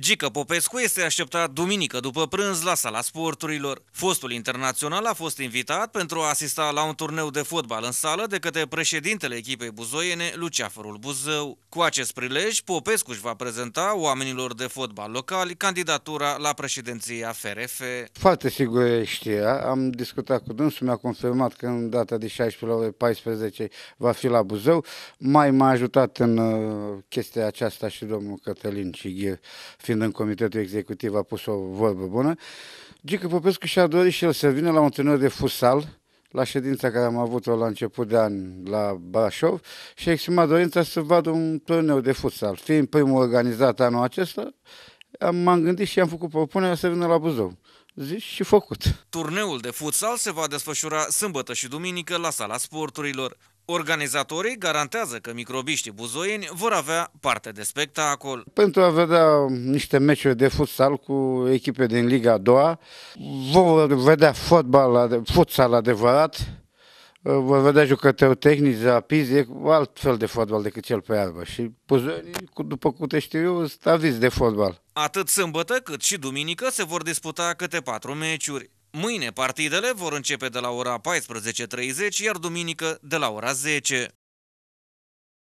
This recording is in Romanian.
Gică Popescu este așteptat duminică după prânz la sala sporturilor. Fostul internațional a fost invitat pentru a asista la un turneu de fotbal în sală de către președintele echipei buzoiene, Luceafărul Buzău. Cu acest prilej, Popescu își va prezenta oamenilor de fotbal locali candidatura la președinția FRF. Foarte sigur știa, am discutat cu dânsul, mi-a confirmat că în data de 16 la 14 va fi la Buzău. Mai m-a ajutat în uh, chestia aceasta și domnul Cătălin Cighir, fiind în comitetul executiv, a pus o vorbă bună. Gică Popescu și-a dorit și el să vină la un turneu de futsal, la ședința care am avut-o la început de an la Brașov și a exprimat dorința să vadă un turneu de futsal. Fiind primul organizat anul acesta, m-am gândit și am făcut propunerea să vină la Buzău. Zis și făcut. Turneul de futsal se va desfășura sâmbătă și duminică la sala sporturilor. Organizatorii garantează că microbiștii buzoieni vor avea parte de spectacol. Pentru a vedea niște meciuri de futsal cu echipe din Liga a doua, vor vedea fotbal, futsal adevărat, vor vedea jucători tehnici, rapizi, e fel de fotbal decât cel pe iarbă. Și buzoienii, după cum te știu eu, sunt avizi de fotbal. Atât sâmbătă cât și duminică se vor disputa câte patru meciuri. Mâine partidele vor începe de la ora 14.30, iar duminică de la ora 10.